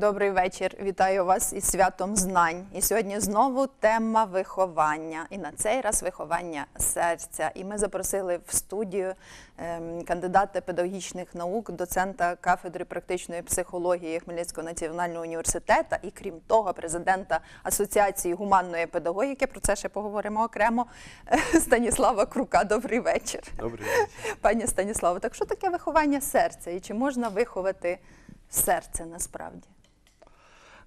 Добрий вечір, вітаю вас із святом знань. І сьогодні знову тема виховання, і на цей раз виховання серця. І ми запросили в студію ем, кандидата педагогічних наук, доцента кафедри практичної психології Хмельницького національного університету і крім того, президента Асоціації гуманної педагогіки. Про це ще поговоримо окремо. Станіслава Крука. Добрий вечір. Добрий вечір. пані Станіславо. Так що таке виховання серця, і чи можна виховати серце насправді?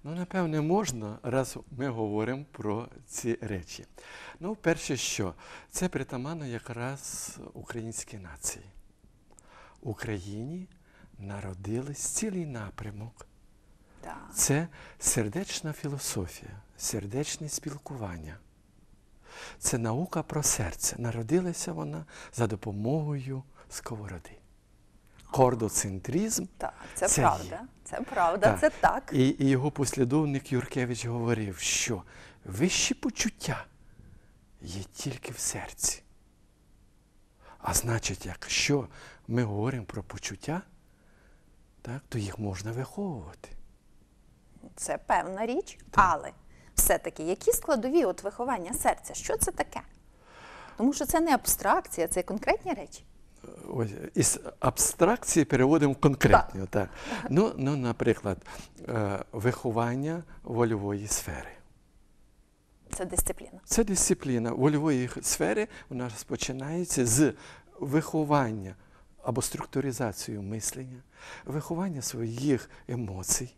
Ну, напевне, можна, раз ми говоримо про ці речі. Ну, перше, що це притаманно якраз українській нації. В Україні народились цілий напрямок. Да. Це сердечна філософія, сердечне спілкування. Це наука про серце. Народилася вона за допомогою сковороди кордоцентризм. Так, це, це правда. Є. Це правда, так. це так. І, і його послідовник Юркевич говорив, що вищі почуття є тільки в серці. А значить, якщо ми говоримо про почуття, так, то їх можна виховувати. Це певна річ, так. але все-таки які складові от виховання серця? Що це таке? Тому що це не абстракція, це конкретні речі із абстракції переводимо в конкретні. Так. Ну, ну, наприклад, е, виховання вольової сфери. Це дисципліна. Це дисципліна вольової сфери. Вона розпочинається з виховання або структуризацію мислення, виховання своїх емоцій.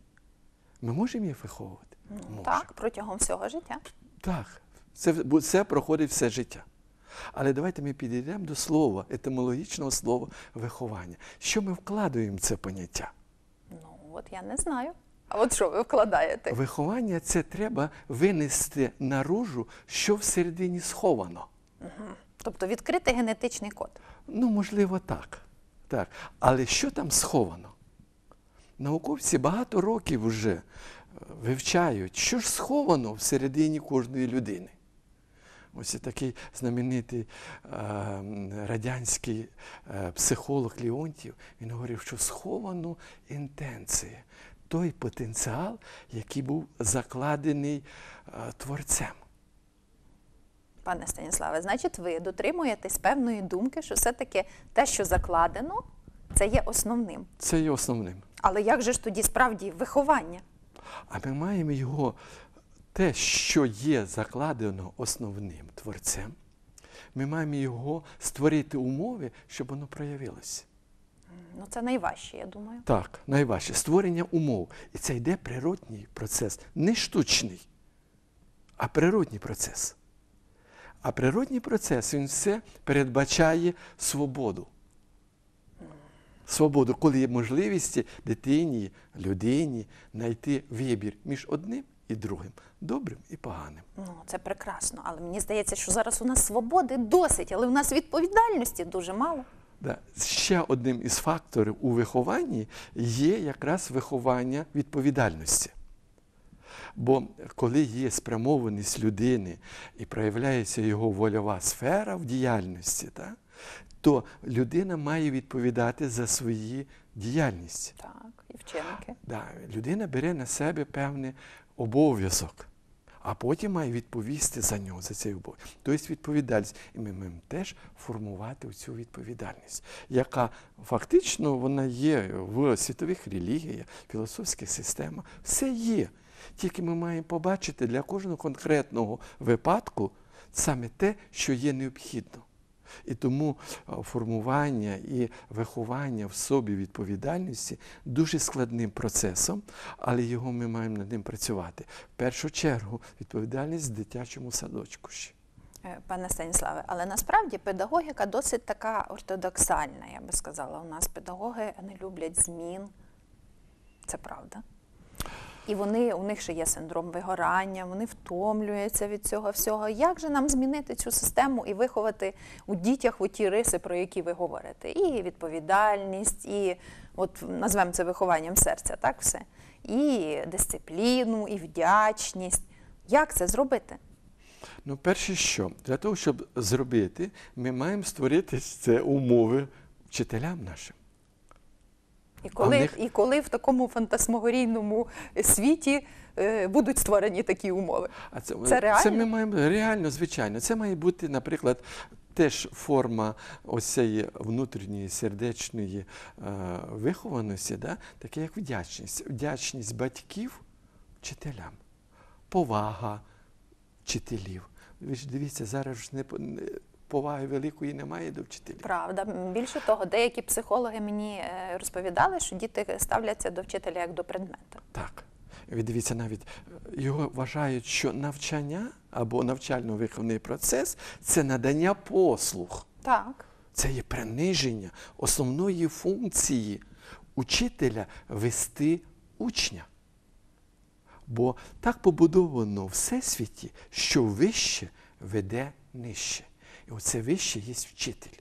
Ми можемо їх виховувати? Ну, можемо. Так, протягом всього життя. Так, це, це проходить все життя. Але давайте ми підійдемо до слова, етимологічного слова виховання. Що ми вкладаємо в це поняття? Ну, от я не знаю. А от що ви вкладаєте? Виховання це треба винести наружу, що всередині сховано. Угу. Тобто відкрити генетичний код. Ну, можливо, так. так. Але що там сховано? Науковці багато років вже е, вивчають, що ж сховано всередині кожної людини. Ось такий знаменитий е, радянський е, психолог Ліонтів, він говорив, що сховано інтенції, той потенціал, який був закладений е, творцем. Пане Станіславе, значить, ви дотримуєтесь певної думки, що все-таки те, що закладено, це є основним. Це є основним. Але як же ж тоді справді виховання? А ми маємо його те, що є закладено основним творцем, ми маємо його створити умови, щоб воно проявилося. Ну, це найважче, я думаю. Так, найважче створення умов. І це йде природній процес, не штучний, а природній процес. А природній процес він все передбачає свободу. Свободу, коли є можливість дитині, людині знайти вибір між одним і другим, добрим і поганим. Ну це прекрасно. Але мені здається, що зараз у нас свободи досить, але у нас відповідальності дуже мало. Да. Ще одним із факторів у вихованні є якраз виховання відповідальності. Бо коли є спрямованість людини і проявляється його вольова сфера в діяльності, так, то людина має відповідати за свої діяльність. Так, і вчинки. Да, Людина бере на себе певне обов'язок, а потім має відповісти за нього, за цей обов'язок. Тобто відповідальність. І ми маємо теж формувати цю відповідальність, яка фактично вона є в світових релігіях, філософських системах. Все є. Тільки ми маємо побачити для кожного конкретного випадку саме те, що є необхідно. І тому е, формування і виховання в собі відповідальності дуже складним процесом, але його ми маємо над ним працювати. В першу чергу відповідальність в дитячому садочку. ще. Е, пане Станіславе, але насправді педагогіка досить така ортодоксальна, я би сказала. У нас педагоги не люблять змін. Це правда. І вони у них ще є синдром вигорання, вони втомлюються від цього всього. Як же нам змінити цю систему і виховати у дітях у ті риси, про які ви говорите? І відповідальність, і от назвемо це вихованням серця, так все, і дисципліну, і вдячність. Як це зробити? Ну, перше, що для того, щоб зробити, ми маємо створити це умови вчителям нашим. І коли них... і коли в такому фантасмогорійному світі е, будуть створені такі умови? А це це е, реально? Це ми маємо реально, звичайно. Це має бути, наприклад, теж форма ось цієї внутрішньої сердечної е, вихованості, да? таке як вдячність, вдячність батьків вчителям, повага вчителів. Ви ж дивіться, зараз ж не поваги великої немає до вчителів. Правда, більше того, деякі психологи мені е, розповідали, що діти ставляться до вчителя як до предмета. Так. Ви дивіться, навіть е, його вважають, що навчання або навчально-виховний процес це надання послуг. Так. Це є приниження основної функції учителя вести учня. Бо так побудовано всесвіті, що вище веде нижче оце вище є вчитель.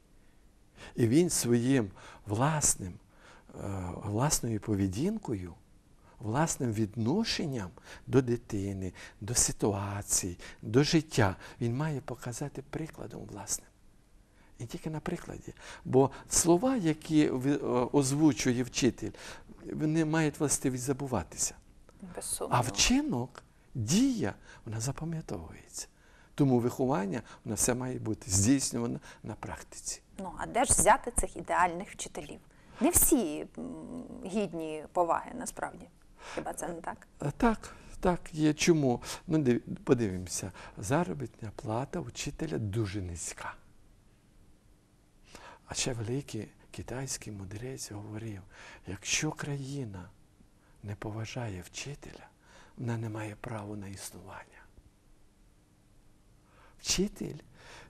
І він своїм власним, е, власною поведінкою, власним відношенням до дитини, до ситуації, до життя, він має показати прикладом власним. І тільки на прикладі. Бо слова, які е, озвучує вчитель, вони мають властивість забуватися. А вчинок, дія, вона запам'ятовується. Тому виховання воно все має бути здійснювано на практиці. Ну а де ж взяти цих ідеальних вчителів? Не всі гідні поваги насправді. Хіба це не так? Е, так, так є. Чому? Ну, подивимося, заробітна плата вчителя дуже низька. А ще великий китайський мудрець говорив: якщо країна не поважає вчителя, вона не має права на існування. Вчитель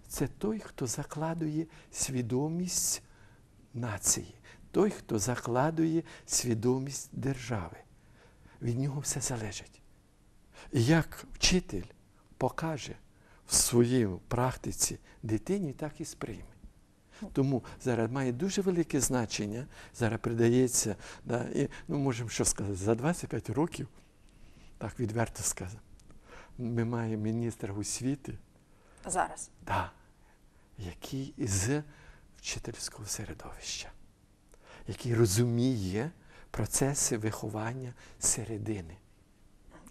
це той, хто закладує свідомість нації, той, хто закладує свідомість держави. Від нього все залежить. І як вчитель покаже в своїй практиці дитині, так і сприйме. Тому зараз має дуже велике значення, зараз придається, да, і ну, можемо що сказати, за 25 років, так відверто сказав, ми маємо міністра освіти. Зараз. Да. Який з вчительського середовища, який розуміє процеси виховання середини.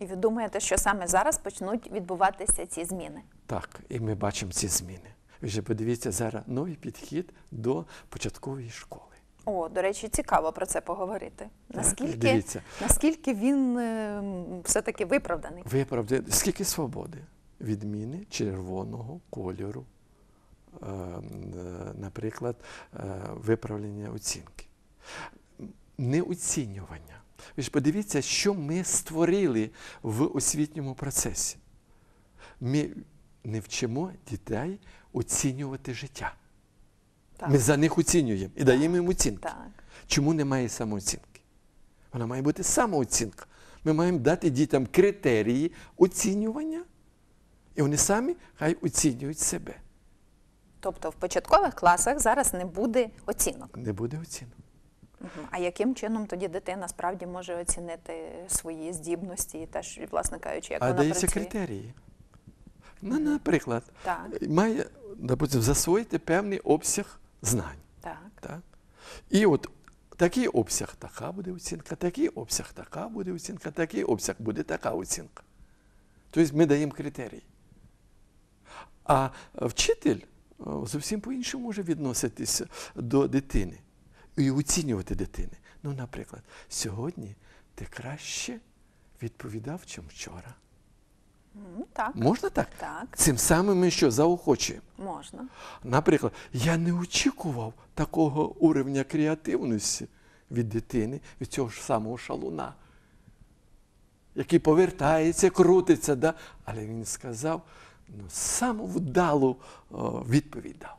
І ви думаєте, що саме зараз почнуть відбуватися ці зміни? Так, і ми бачимо ці зміни. Ви вже подивіться зараз новий підхід до початкової школи. О, до речі, цікаво про це поговорити. Наскільки так, наскільки він ем, все-таки виправданий? Виправданий, скільки свободи, відміни червоного кольору, е, наприклад, е, виправлення оцінки. Неоцінювання. Ви ж подивіться, що ми створили в освітньому процесі. Ми не вчимо дітей оцінювати життя. Так. Ми за них оцінюємо і так. даємо їм оцінки. Так. Чому немає самооцінки? Вона має бути самооцінка. Ми маємо дати дітям критерії оцінювання і вони самі хай оцінюють себе. Тобто в початкових класах зараз не буде оцінок. Не буде оцінок. А яким чином тоді дитина справді може оцінити свої здібності і теж, власне кажучи, як а вона працює? А даються критерії. Ну, Наприклад, так. має допустим, засвоїти певний обсяг знань. Так. так. І от такий обсяг така буде оцінка, такий обсяг така буде оцінка, такий обсяг буде така оцінка. Тобто ми даємо критерії. А вчитель е, зовсім по-іншому може відноситися до дитини і оцінювати дитини. Ну, наприклад, сьогодні ти краще відповідав, чим вчора. так. Можна так? Так. Цим самим ми що заохочуємо? Можна. Наприклад, я не очікував такого уровня креативності від дитини, від цього ж самого шалуна, який повертається, крутиться, да? але він сказав, саму вдалу е, відповідь дав,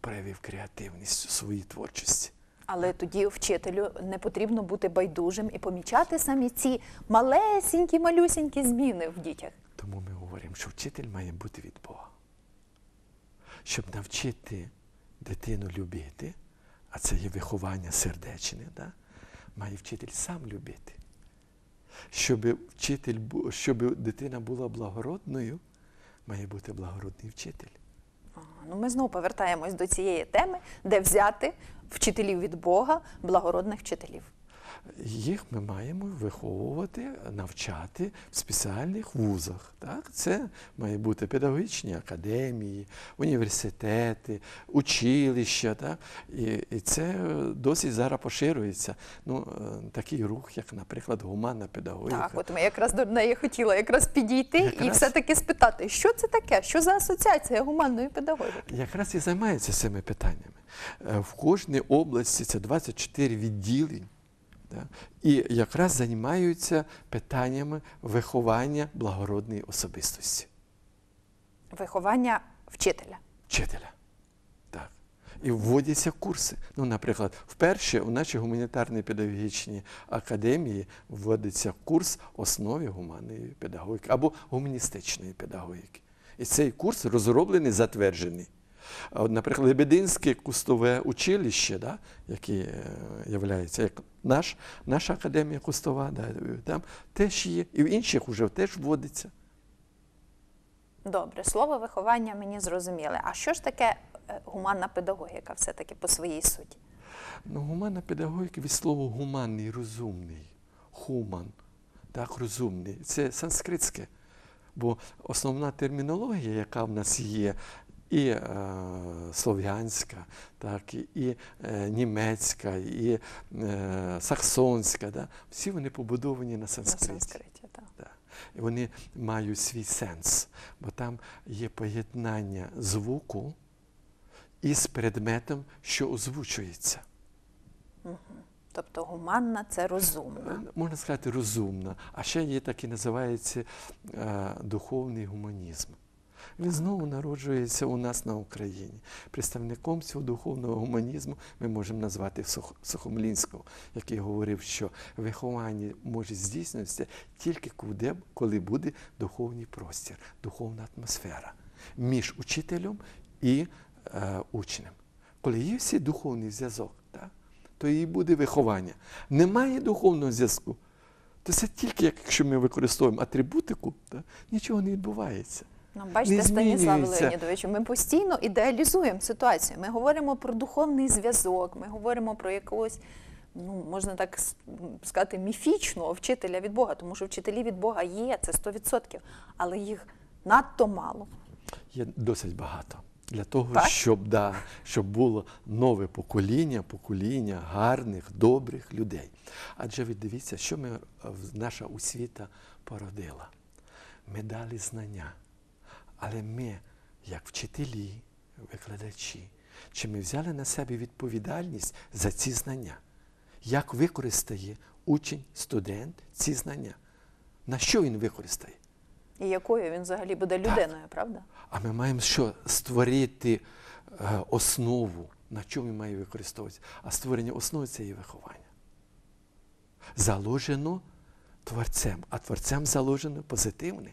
проявив креативність у своїй творчості. Але тоді вчителю не потрібно бути байдужим і помічати самі ці малесенькі, малюсінькі зміни в дітях. Тому ми говоримо, що вчитель має бути від Бога. Щоб навчити дитину любити, а це є виховання сердечне, да? має вчитель сам любити. Щоб вчитель, щоб дитина була благородною, має бути благородний вчитель. ну ми знову повертаємось до цієї теми, де взяти вчителів від Бога, благородних вчителів їх ми маємо виховувати, навчати в спеціальних вузах. Так? Це має бути педагогічні академії, університети, училища. Так? І і це досі зараз поширюється. Ну, е, Такий рух, як, наприклад, гуманна педагогіка. Так, от ми якраз до неї хотіла якраз підійти якраз... і все-таки спитати, що це таке, що за асоціація гуманної педагогіки? Якраз і займається цими питаннями. Е, в кожній області це 24 відділень. І якраз займаються питаннями виховання благородної особистості. Виховання вчителя. Вчителя. Так. І вводяться курси. Ну, наприклад, вперше у нашій гуманітарній педагогічній академії вводиться курс основи гуманної педагогіки або гуманістичної педагогіки. І цей курс розроблений, затверджений. Наприклад, Лебединське кустове училище, да, яке е, є як наш, наша академія кустова, да, там теж є, і в інших вже теж вводиться. Добре, слово виховання мені зрозуміле. А що ж таке е, гуманна педагогіка все-таки по своїй суті? Ну, Гуманна педагогіка від слова гуманний, розумний, хуман, так, розумний. Це санскритське. Бо основна термінологія, яка в нас є, і е, слов'янська, так, і е, німецька, і е, саксонська. Да? Всі вони побудовані на санскриті. На санскриті так. Да. І Вони мають свій сенс, бо там є поєднання звуку із предметом, що озвучується. Угу. Тобто гуманна це розумна. Е, можна сказати, розумна. А ще є так і називається е, духовний гуманізм він знову народжується у нас на Україні. Представником цього духовного гуманізму ми можемо назвати Сухомлінського, який говорив, що виховання може здійснюватися тільки коли буде духовний простір, духовна атмосфера між учителем і е, учнем. Коли є всі духовний зв'язок, то і буде виховання. Немає духовного зв'язку. То це тільки якщо ми використовуємо атрибутику, то нічого не відбувається. Нам ну, бачите, Станіслав Леонідовичу, ми постійно ідеалізуємо ситуацію. Ми говоримо про духовний зв'язок, ми говоримо про якогось, ну можна так сказати, міфічного вчителя від Бога, тому що вчителі від Бога є, це 100%, але їх надто мало. Є досить багато. Для того, так? щоб да, щоб було нове покоління, покоління гарних, добрих людей. Адже ви дивіться, що ми, е, наша освіта породила. Ми дали знання. Але ми, як вчителі, викладачі, чи ми взяли на себе відповідальність за ці знання? Як використає учень, студент ці знання? На що він використає? І якою він взагалі буде людиною, так. правда? А ми маємо що створити е, основу, на чому він має використовуватися? А створення основи це є виховання. Заложено творцем, а творцем заложено позитивне.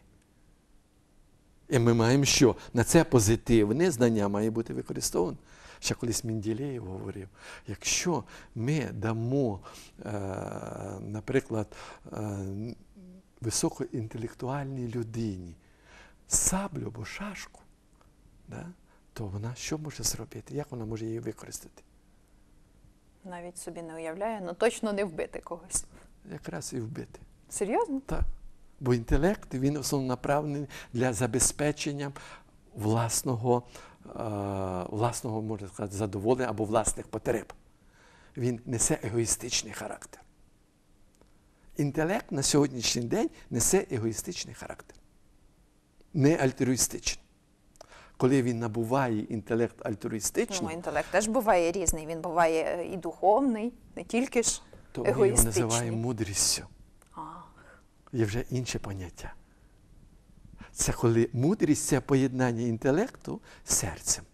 І ми маємо що? На це позитивне знання має бути використовано. Ще колись Мінділеєв говорив, якщо ми дамо, е, наприклад, е, високоінтелектуальній людині саблю або шашку, да, то вона що може зробити? Як вона може її використати? Навіть собі не уявляє, але ну точно не вбити когось. Якраз і вбити. Серйозно? Так. Бо інтелект він основно направлений для забезпечення власного, е, власного можна сказати, задоволення або власних потреб. Він несе егоїстичний характер. Інтелект на сьогоднішній день несе егоїстичний характер, не альтруїстичний. Коли він набуває інтелект альтруїстичний. Ну, інтелект теж буває різний, він буває е, і духовний, не тільки ж. егоїстичний. То ми його називаємо мудрістю є вже інше поняття. Це коли мудрість це поєднання інтелекту з серцем,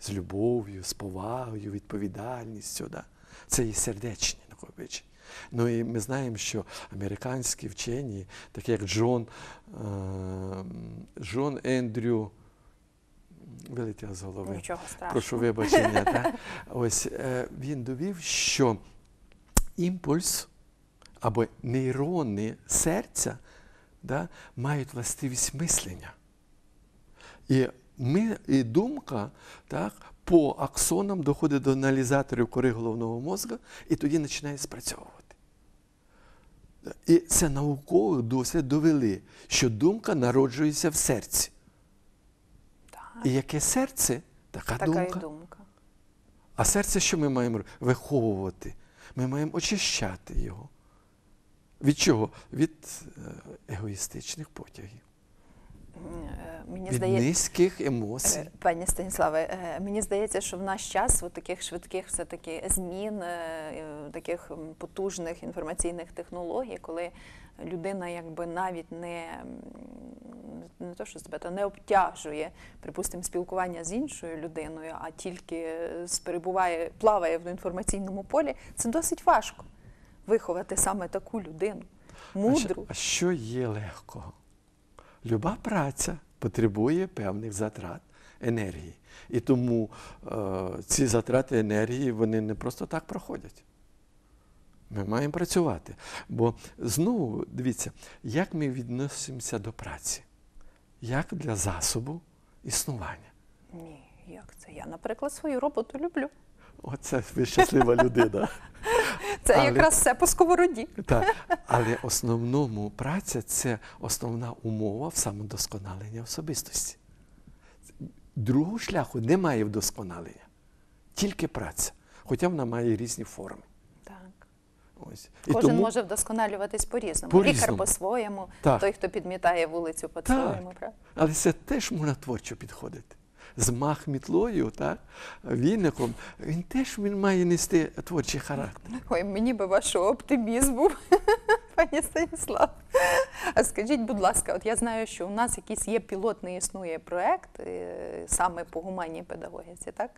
з любов'ю, з повагою, відповідальністю. Да? Це є сердечні накопичення. Ну і ми знаємо, що американські вчені, такі як Джон е, Джон Ендрю, вилетів з голови, Нічого прошу вибачення. Та? Ось е, він довів, що імпульс або нейрони серця да, мають властивість мислення. І ми, і думка так, по аксонам доходить до аналізаторів кори головного мозку і тоді починає спрацьовувати. І це науково досвід довели, що думка народжується в серці. Так. І яке серце, така, така думка. І думка. А серце, що ми маємо виховувати? Ми маємо очищати його. Від чого? Від е, егоїстичних потягів. Е, мені від здає... низьких емоцій. Е, пані Станіславе, мені здається, що в наш час от таких швидких все-таки змін, таких потужних інформаційних технологій, коли людина якби навіть не не то, що себе, то не обтяжує, припустимо, спілкування з іншою людиною, а тільки перебуває, плаває в інформаційному полі, це досить важко виховати саме таку людину, мудру. А що є легкого? Люба праця потребує певних затрат енергії. І тому е, ці затрати енергії вони не просто так проходять. Ми маємо працювати. Бо знову дивіться, як ми відносимося до праці, як для засобу існування. Ні, як це? Я, наприклад, свою роботу люблю. Оце ви щаслива людина. Це але, якраз все по сковороді. Так, Але основному праця це основна умова в самодосконалення особистості. Другого шляху немає вдосконалення, тільки праця, хоча вона має різні форми. Так. Ось. І Кожен тому... може вдосконалюватись по-різному. По Лікар по-своєму, той, хто підмітає вулицю, по-своєму. Але це теж можна творчо підходити змах мітлою, так, віником, він теж він має нести творчий характер. Ой, мені би вашого оптимізму, пані Станіслав. А скажіть, будь ласка, от я знаю, що у нас якийсь є пілотний існує проєкт е, саме по гуманній педагогіці, так?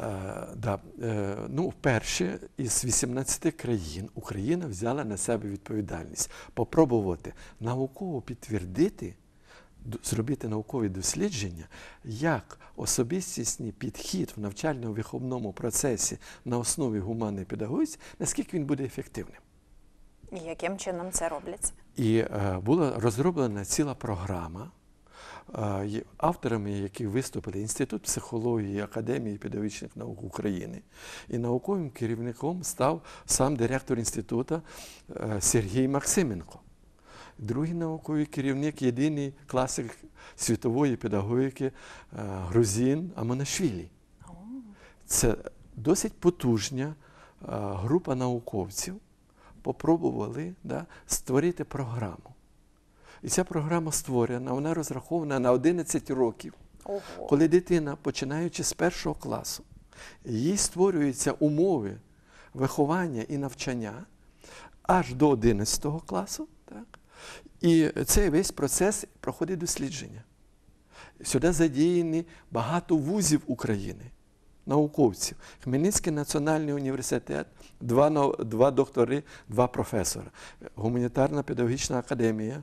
Uh, да. uh, ну, Вперше із 18 країн Україна взяла на себе відповідальність попробувати науково підтвердити зробити наукові дослідження, як особистісний підхід в навчально-виховному процесі на основі гуманної педагогіки, наскільки він буде ефективним. І яким чином це робляться? І е, була розроблена ціла програма. Е, авторами, які виступили Інститут психології Академії педагогічних наук України, і науковим керівником став сам директор інституту е, Сергій Максименко другий науковий керівник, єдиний класик світової педагогіки е, Грузін Аманашвілі. Це досить потужна е, група науковців попробували да, створити програму. І ця програма створена, вона розрахована на 11 років, Ого. коли дитина, починаючи з першого класу, їй створюються умови виховання і навчання аж до 11 класу, і цей весь процес проходить дослідження. Сюди задіяні багато вузів України, науковців. Хмельницький національний університет, два два доктори, два професора, гуманітарна педагогічна академія, е,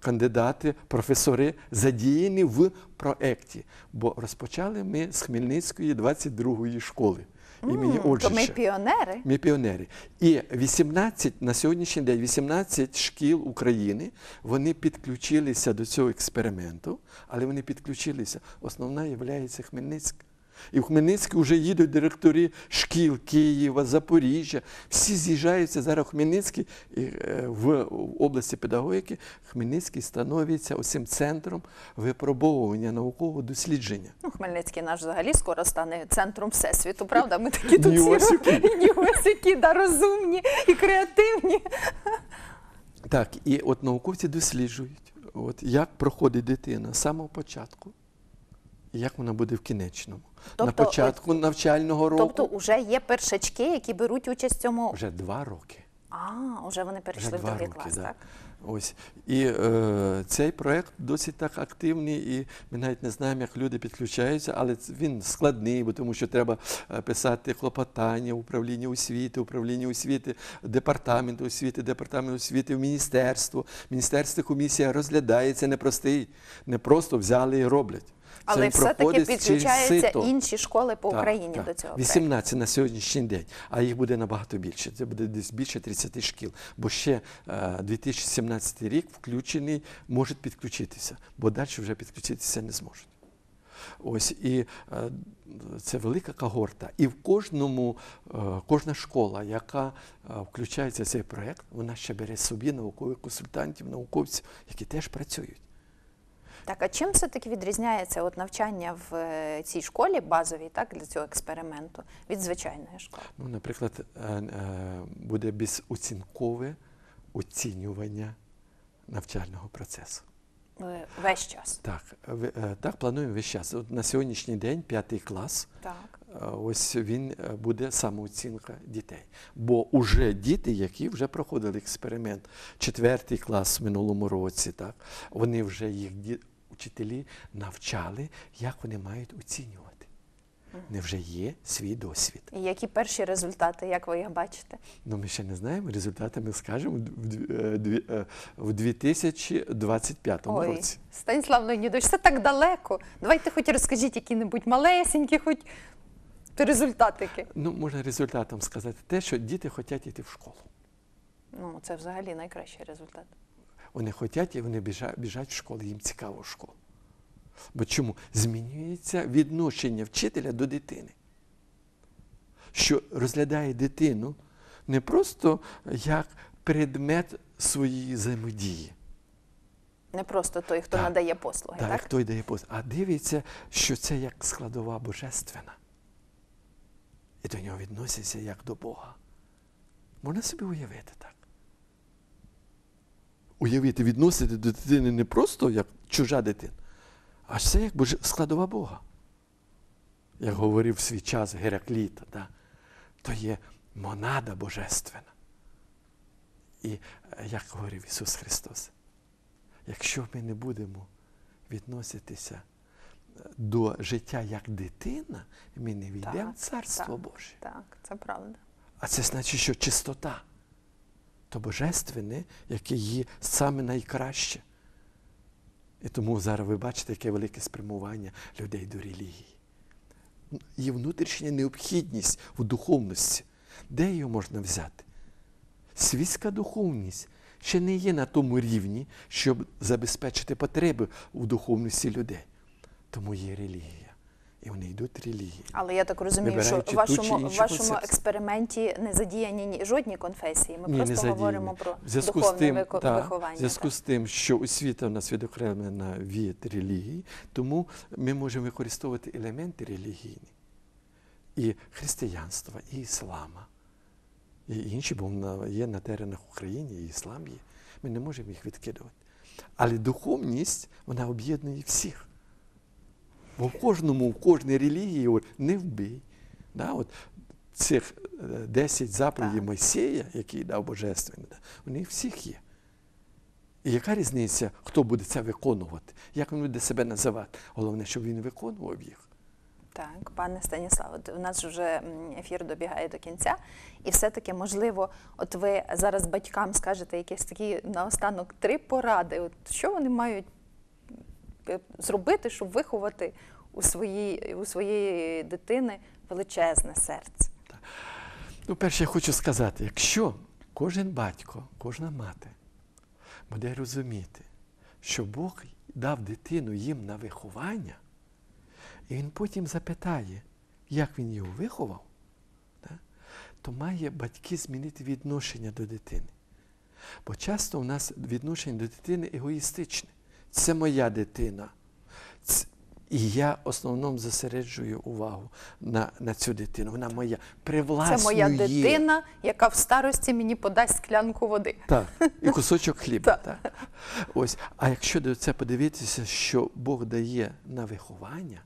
кандидати, професори задіяні в проєкті. Бо розпочали ми з Хмельницької 22-ї школи імені mm, Ольжича. То ми піонери. Ми піонери. І 18 на сьогоднішній день 18 шкіл України вони підключилися до цього експерименту, але вони підключилися. Основна є Хмельницька. І в Хмельницький вже їдуть директори шкіл Києва, Запоріжжя. Всі з'їжджаються зараз е, в Хмельницький в області педагогіки. Хмельницький становиться усім центром випробовування наукового дослідження. Ну, Хмельницький наш взагалі скоро стане центром всесвіту. Правда, ми такі тут які да, розумні і креативні. Так, і от науковці досліджують, от як проходить дитина з самого початку як вона буде в кінечному. Тобто, на е, початку навчального року. Тобто, вже є першачки, які беруть участь в цьому вже два роки. А, вже вони перейшли вже в другий роки, клас, да. так? Ось. І е, цей проєкт досить так активний, і ми навіть не знаємо, як люди підключаються, але він складний, бо тому що треба е, писати клопотання, в управлінні освіти, управління освіти, департамент освіти, департамент освіти в міністерство. Міністерство комісія розглядається непростий, не просто взяли і роблять але все-таки підключаються інші школи по Україні до цього. 18 на сьогоднішній день, а їх буде набагато більше. Це буде десь більше 30 шкіл, бо ще 2017 е, рік включений, може підключитися, бо далі вже підключитися не зможуть. Ось і е, це велика когорта. І в кожному, е, кожна школа, яка включається в цей проєкт, вона ще бере собі наукових консультантів, науковців, які теж працюють. Так, а чим все-таки відрізняється от навчання в е, цій школі базовій, так, для цього експерименту від звичайної школи? Ну, Наприклад, е, е, буде безоцінкове оцінювання навчального процесу. Весь час. Так, так, плануємо весь час. От На сьогоднішній день п'ятий клас. Так. Ось він буде самооцінка дітей. Бо вже діти, які вже проходили експеримент, четвертий клас в минулому році, так вони вже їх діти учителі навчали, як вони мають оцінювати. Невже є свій досвід? І які перші результати, як ви їх бачите? Ну, ми ще не знаємо. Результати ми скажемо в 2025 е, е, Ой, році. Станіслав Леонідович, ну, ну, це так далеко. Давайте хоч розкажіть які-небудь малесенькі, хоч результатики. Ну, можна результатом сказати те, що діти хочуть йти в школу. Ну, це взагалі найкращий результат. Вони хочуть і вони біжать, в школу, їм цікаво в школу. Бо чому? Змінюється відношення вчителя до дитини, що розглядає дитину не просто як предмет своєї взаємодії. Не просто той, хто так, надає послуги. Так, так? хто дає послуги. А дивиться, що це як складова божественна. І до нього відносяться як до Бога. Можна собі уявити так уявити, відносити до дитини не просто як чужа дитина, а це як складова Бога. Як говорив в свій час Геракліта, да? то є монада Божественна. І е, як говорив Ісус Христос, якщо ми не будемо відноситися е, до життя як дитина, ми не війдемо в Царство так, Боже. Так, це правда. А це значить, що чистота то божественне, яке є саме найкраще. І тому зараз ви бачите, яке велике спрямування людей до релігії. Є внутрішня необхідність у духовності. Де її можна взяти? Світська духовність ще не є на тому рівні, щоб забезпечити потреби у духовності людей. Тому є релігія. І вони йдуть релігії. Але я так розумію, що в вашому вашому експерименті не задіяні ні жодні конфесії. Ми Ні, просто не говоримо про зв'язку з тим, та, виховання. Зв'язку з тим, що освіта у нас відокремлена від релігії, тому ми можемо використовувати елементи релігійні і християнства, і іслама, і інші, бо є на теренах України, і іслам є. Ми не можемо їх відкидувати. Але духовність вона об'єднує всіх бо в кожному, в кожній релігії не вбий. Да? От, Цих 10 е, заповідей Мойсея, які дав Божественний, да? у них всіх є. І яка різниця, хто буде це виконувати? Як він буде себе називати? Головне, щоб він виконував їх. Так, пане Станіславе, у нас вже ефір добігає до кінця, і все-таки можливо, от ви зараз батькам скажете якісь такі наостанок три поради. От що вони мають Е, зробити, щоб виховати у своїй у своєї дитини величезне серце? Ну, перше, я хочу сказати, якщо кожен батько, кожна мати буде розуміти, що Бог дав дитину їм на виховання, і він потім запитає, як він його виховав, да? то має батьки змінити відношення до дитини. Бо часто у нас відношення до дитини егоїстичне це моя дитина. І я в основному зосереджую увагу на на цю дитину. Вона моя привласнює. Це моя дитина, яка в старості мені подасть склянку води. Так, і кусочок хліба. Так. Ось. А якщо до це подивитися, що Бог дає на виховання,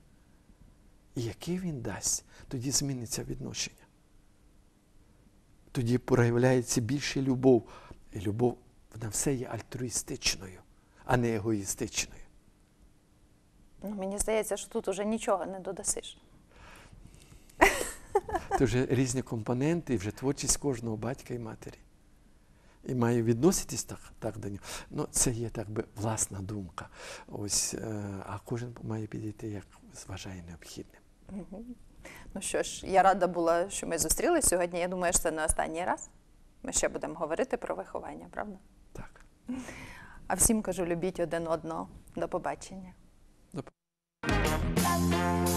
і який він дасть, тоді зміниться відношення. Тоді проявляється більше любов. І любов вона все є альтруїстичною а не егоїстичною. Ну, мені здається, що тут уже нічого не додасиш. Це вже різні компоненти, і вже творчість кожного батька і матері. І має відноситись так так до нього. Ну, Це є так би власна думка. Ось, е, А кожен має підійти, як зважає необхідним. Ну що ж, я рада була, що ми зустрілися сьогодні. Я думаю, що це не останній раз. Ми ще будемо говорити про виховання, правда? Так. А всім кажу, любіть один одного. До побачення. До побачення.